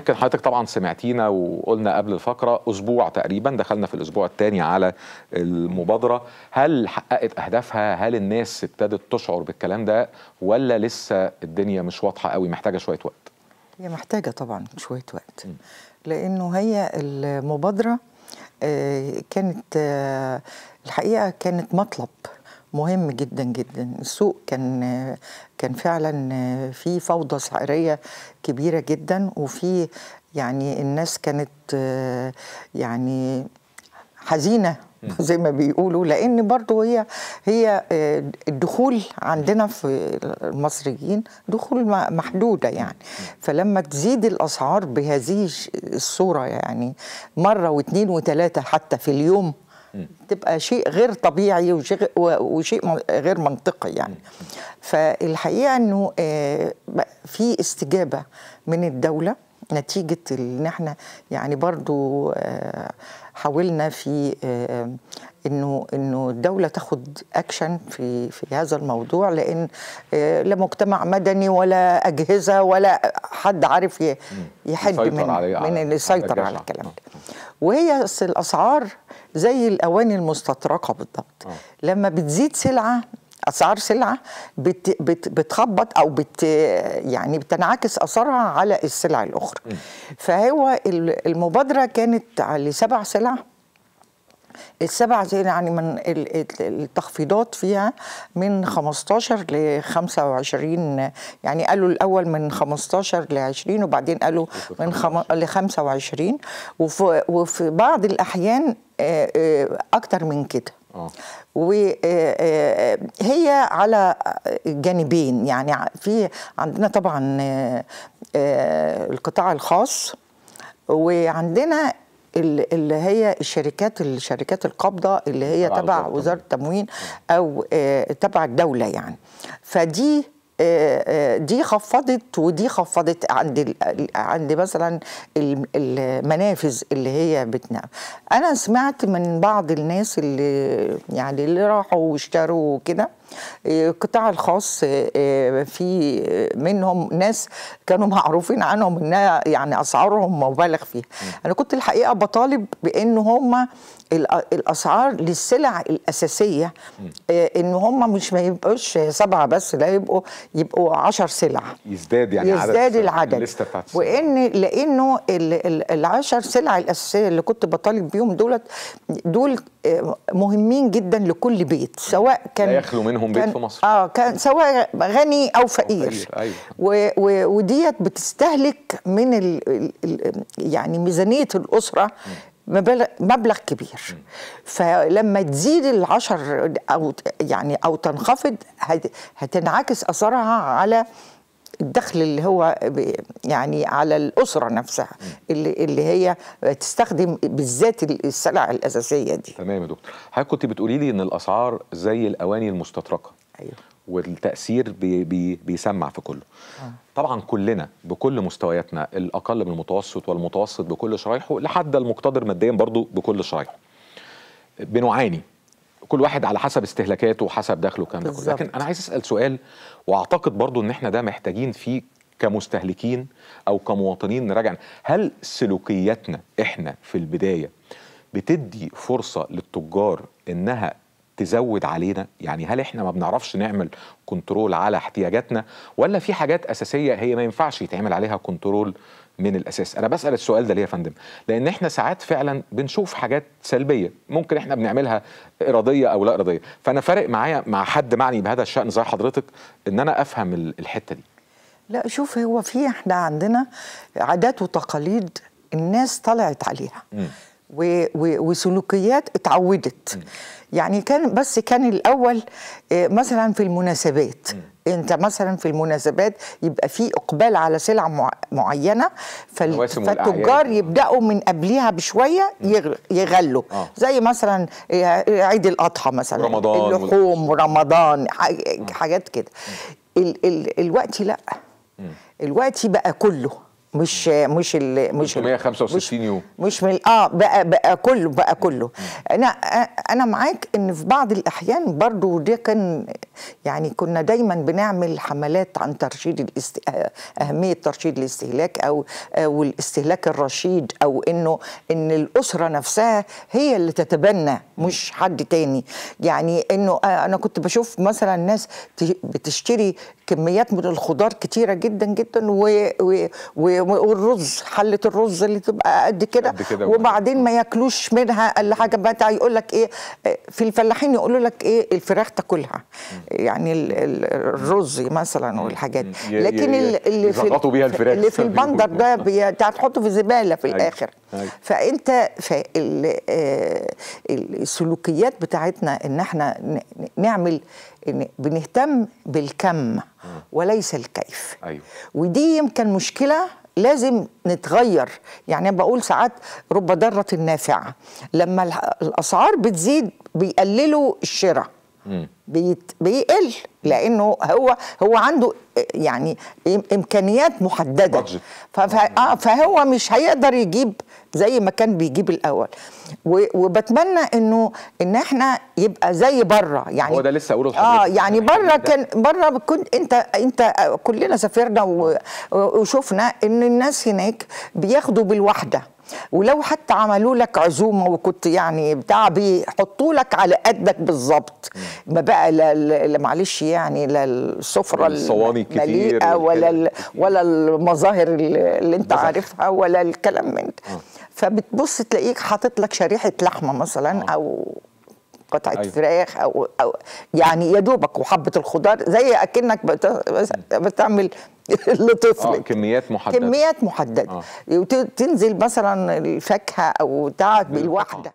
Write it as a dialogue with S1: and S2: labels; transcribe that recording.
S1: يمكن حضرتك طبعا سمعتينا وقلنا قبل الفقرة أسبوع تقريبا دخلنا في الأسبوع الثاني على المبادرة هل حققت أهدافها هل الناس ابتدت تشعر بالكلام ده ولا لسه الدنيا مش واضحة قوي محتاجة شوية وقت
S2: هي محتاجة طبعا شوية وقت لأنه هي المبادرة آه، كانت آه، الحقيقة كانت مطلب مهم جدا جدا السوق كان كان فعلا في فوضى سعريه كبيره جدا وفي يعني الناس كانت يعني حزينه زي ما بيقولوا لان برضو هي هي الدخول عندنا في المصريين دخول محدوده يعني فلما تزيد الاسعار بهذه الصوره يعني مره واثنين وثلاثه حتى في اليوم تبقى شيء غير طبيعي وشيء غير منطقي يعني فالحقيقه انه آه، في استجابه من الدوله نتيجه ان احنا يعني برضو آه، حاولنا في آه، انه انه الدوله تاخد اكشن في في هذا الموضوع لان لا مجتمع مدني ولا اجهزه ولا حد عارف يحد من من اللي يسيطر على الكلام ده وهي الاسعار زي الاواني المستطرقه بالضبط أوه. لما بتزيد سلعه اسعار سلعه بت بت بتخبط او بت يعني بتنعكس اثرها على السلع الاخرى فهو المبادره كانت لسبع سلع السبع زائد يعني من التخفيضات فيها من 15 ل 25 يعني قالوا الاول من 15 ل 20 وبعدين قالوا من خم... ل 25 وفي, وفي بعض الاحيان آه، آه، اكتر من كده آه. وهي على جانبين يعني في عندنا طبعا القطاع الخاص وعندنا اللي هي الشركات الشركات القابضه اللي هي تبع وزاره التموين او آه، تبع الدوله يعني فدي آه، آه، دي خفضت ودي خفضت عند عند مثلا المنافذ اللي هي بتنام انا سمعت من بعض الناس اللي يعني اللي راحوا واشتروا وكده القطاع الخاص آه، آه، في منهم ناس كانوا معروفين عنهم انها يعني اسعارهم مبالغ فيها انا كنت الحقيقه بطالب بان هم الاسعار للسلع الاساسيه آه، ان هم مش ما يبقوش سبعه بس لا يبقوا يبقوا 10 سلع
S1: يزداد يعني يزداد عدد العدد
S2: وان لانه العشر سلع الاساسيه اللي كنت بطالب بيهم دولت دول مهمين جدا لكل بيت سواء كان لا يخلو منهم لهم بيت في مصر اه كان سواء غني او فقير, أو فقير. أيوة. وديت بتستهلك من الـ الـ يعني ميزانيه الاسره مبلغ كبير فلما تزيد العشر او يعني او تنخفض هتنعكس اثرها على الدخل اللي هو يعني على الاسره نفسها اللي اللي هي تستخدم بالذات السلع الاساسيه دي تمام يا
S1: دكتور حضرتك كنت بتقولي لي ان الاسعار زي الاواني المستطرقه ايوه والتاثير بي بي بيسمع في كله آه. طبعا كلنا بكل مستوياتنا الاقل من المتوسط والمتوسط بكل شرايحه لحد المقتدر ماديا برضو بكل شرايحه بنعاني كل واحد على حسب استهلاكاته وحسب دخله كام كله لكن انا عايز اسال سؤال واعتقد برضو ان احنا ده محتاجين فيه كمستهلكين او كمواطنين نراجع هل سلوكياتنا احنا في البدايه بتدي فرصه للتجار انها تزود علينا يعني هل احنا ما بنعرفش نعمل كنترول على احتياجاتنا ولا في حاجات اساسيه هي ما ينفعش يتعمل عليها كنترول من الاساس انا بسال السؤال ده ليه يا فندم لان احنا ساعات فعلا بنشوف حاجات سلبيه ممكن احنا بنعملها اراديه او لا اراديه فانا فارق معايا مع حد معني بهذا الشان زي حضرتك ان انا افهم الحته دي
S2: لا شوف هو في احنا عندنا عادات وتقاليد الناس طلعت عليها م. وسلوكيات اتعودت يعني كان بس كان الاول آه، مثلا في المناسبات انت مثلا في المناسبات يبقى في اقبال على سلع معينه فالتجار يبداوا من قبليها بشويه يغلوا آه. زي مثلا آه، عيد الاضحى مثلا رمضان اللحوم رمضان حاجات كده الوقت لا الوقت بقى كله مش مش ال مش 165 يوم مش من اه بقى بقى كله بقى كله انا انا معاك ان في بعض الاحيان برضو ده كان يعني كنا دايما بنعمل حملات عن ترشيد الاست... اهميه ترشيد الاستهلاك او او الاستهلاك الرشيد او انه ان الاسره نفسها هي اللي تتبنى مش حد تاني يعني انه آه، انا كنت بشوف مثلا ناس بتشتري كميات من الخضار كتيره جدا جدا و, و... و... والرز حله الرز اللي تبقى قد كده وبعدين ما ياكلوش منها الا حاجه بتاع يقول لك ايه في الفلاحين يقولوا لك ايه الفراخ تاكلها يعني الرز مثلا والحاجات لكن اللي في بيها الفراخ اللي في البندر ده هتحطه في زباله في أيوة، الاخر أيوة. فانت آه، السلوكيات بتاعتنا ان احنا نعمل بنهتم بالكم وليس الكيف أيوه. ودي يمكن مشكلة لازم نتغير يعني بقول ساعات رب ضرة نافعة لما الأسعار بتزيد بيقللوا الشراء بيت بيقل لانه هو هو عنده يعني امكانيات محدده آه، فهو مش هيقدر يجيب زي ما كان بيجيب الاول وبتمنى انه ان احنا يبقى زي بره يعني هو ده
S1: لسه اقوله اه يعني,
S2: يعني بره كان بره كنت انت انت كلنا سافرنا وشفنا ان الناس هناك بياخدوا بالوحده ولو حتى عملوا لك عزومه وكنت يعني بتاع بيحطوا لك على قدك بالظبط ما بقى لا, لا معلش يعني لا السفره المليئه ولا ولا المظاهر اللي انت مزاح. عارفها ولا الكلام من ده فبتبص تلاقيك حاطط لك شريحه لحمه مثلا او قطعه أيوة. فراخ او او يعني يا دوبك وحبه الخضار زي اكنك بتعمل لطفلك آه
S1: كميات محدده كميات
S2: محدده آه. وتنزل مثلا الفاكهه او بتاعك بالواحده